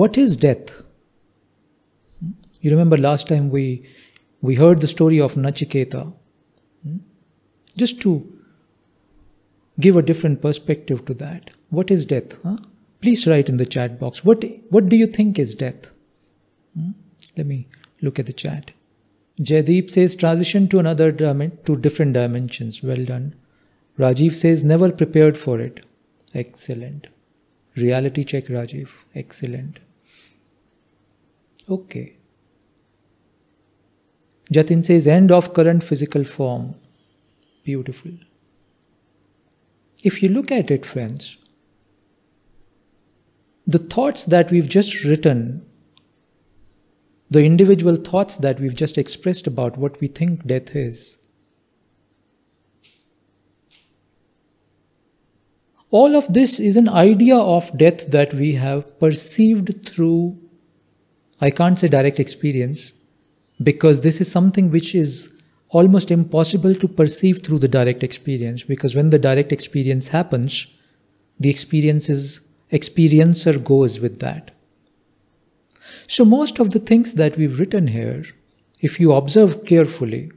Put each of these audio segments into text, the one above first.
What is death? You remember last time we, we heard the story of Nachiketa. Just to give a different perspective to that. What is death? Huh? Please write in the chat box. What, what do you think is death? Let me look at the chat. Jaydeep says transition to another to different dimensions. Well done. Rajiv says never prepared for it. Excellent. Reality check, Rajiv. Excellent. Okay. Jatin says, end of current physical form. Beautiful. If you look at it, friends, the thoughts that we've just written, the individual thoughts that we've just expressed about what we think death is, all of this is an idea of death that we have perceived through I can't say direct experience because this is something which is almost impossible to perceive through the direct experience because when the direct experience happens, the experiences experiencer goes with that. So most of the things that we've written here, if you observe carefully,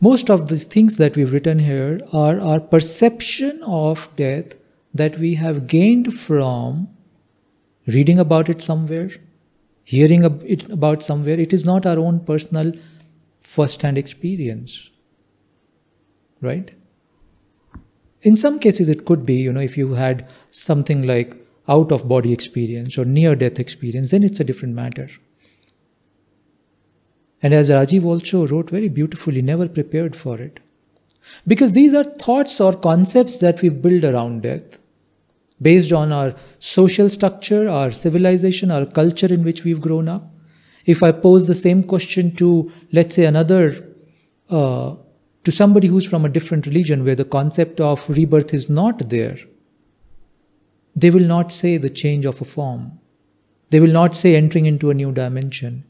most of these things that we've written here are our perception of death that we have gained from reading about it somewhere, hearing it about somewhere. It is not our own personal first hand experience, right? In some cases, it could be, you know, if you had something like out of body experience or near death experience, then it's a different matter. And as Rajiv also wrote very beautifully, never prepared for it. Because these are thoughts or concepts that we've built around death based on our social structure, our civilization, our culture in which we've grown up. If I pose the same question to, let's say, another, uh, to somebody who's from a different religion where the concept of rebirth is not there, they will not say the change of a form. They will not say entering into a new dimension.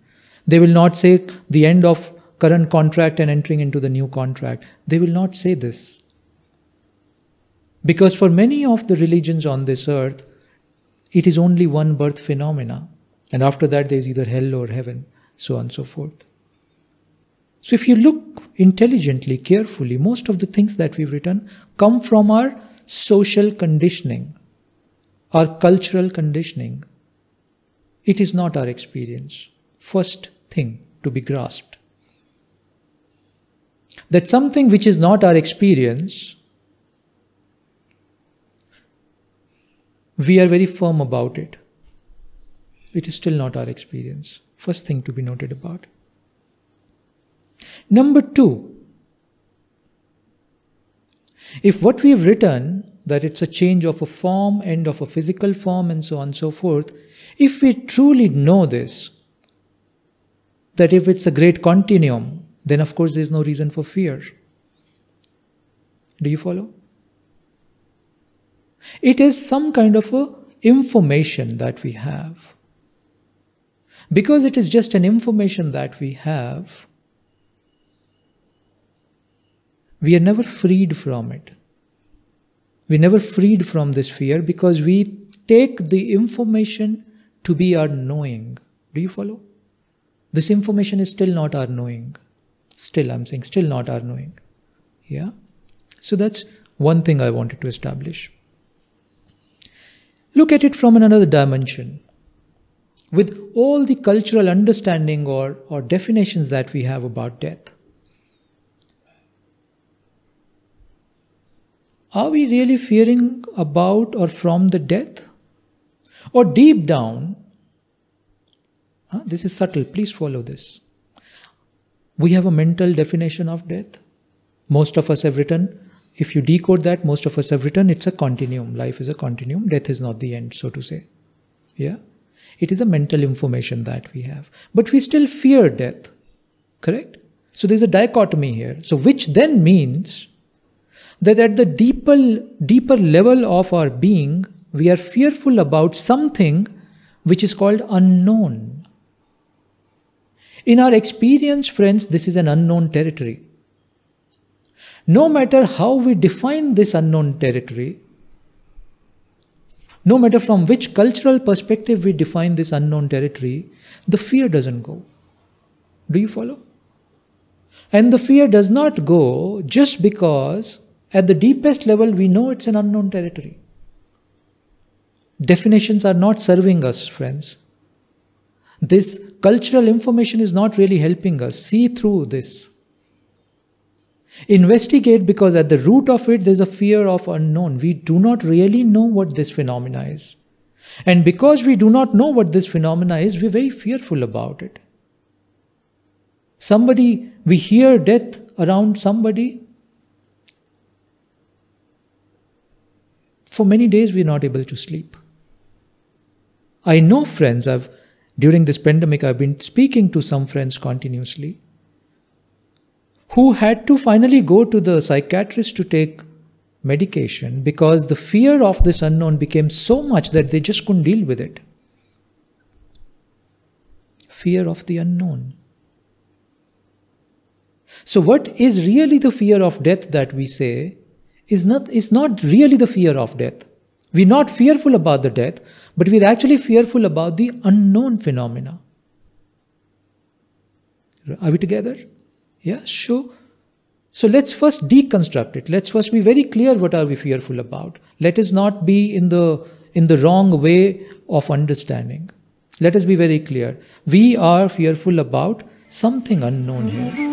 They will not say the end of current contract and entering into the new contract. They will not say this. Because for many of the religions on this earth, it is only one birth phenomena. And after that, there is either hell or heaven, so on and so forth. So if you look intelligently, carefully, most of the things that we've written come from our social conditioning, our cultural conditioning. It is not our experience. First thing to be grasped. That something which is not our experience we are very firm about it, it is still not our experience. First thing to be noted about. Number two, if what we have written, that it's a change of a form and of a physical form and so on and so forth, if we truly know this, that if it's a great continuum, then of course there's no reason for fear. Do you follow? It is some kind of a information that we have. Because it is just an information that we have, we are never freed from it. We never freed from this fear because we take the information to be our knowing. Do you follow? This information is still not our knowing. Still, I'm saying, still not our knowing. Yeah? So that's one thing I wanted to establish. Look at it from another dimension. With all the cultural understanding or, or definitions that we have about death, are we really fearing about or from the death? Or deep down, huh, this is subtle, please follow this. We have a mental definition of death. Most of us have written if you decode that, most of us have written it's a continuum. Life is a continuum, death is not the end, so to say. Yeah? It is a mental information that we have. But we still fear death, correct? So there's a dichotomy here. So, which then means that at the deeper, deeper level of our being, we are fearful about something which is called unknown. In our experience, friends, this is an unknown territory. No matter how we define this unknown territory, no matter from which cultural perspective we define this unknown territory, the fear doesn't go. Do you follow? And the fear does not go just because at the deepest level we know it's an unknown territory. Definitions are not serving us, friends. This cultural information is not really helping us see through this. Investigate because at the root of it, there's a fear of unknown. We do not really know what this phenomena is. And because we do not know what this phenomena is, we're very fearful about it. Somebody, we hear death around somebody. For many days, we're not able to sleep. I know friends, I've, during this pandemic, I've been speaking to some friends continuously who had to finally go to the psychiatrist to take medication because the fear of this unknown became so much that they just couldn't deal with it. Fear of the unknown. So, what is really the fear of death that we say is not, is not really the fear of death. We're not fearful about the death, but we're actually fearful about the unknown phenomena. Are we together? Yeah, so, so let's first deconstruct it. Let's first be very clear what are we fearful about. Let us not be in the in the wrong way of understanding. Let us be very clear. We are fearful about something unknown here.